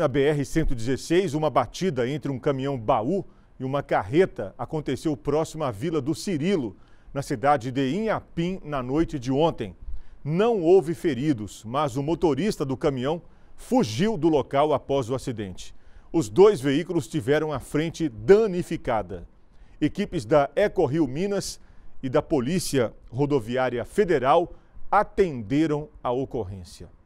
Na BR-116, uma batida entre um caminhão baú e uma carreta aconteceu próximo à Vila do Cirilo, na cidade de Inhapim, na noite de ontem. Não houve feridos, mas o motorista do caminhão fugiu do local após o acidente. Os dois veículos tiveram a frente danificada. Equipes da Ecorio Minas e da Polícia Rodoviária Federal atenderam a ocorrência.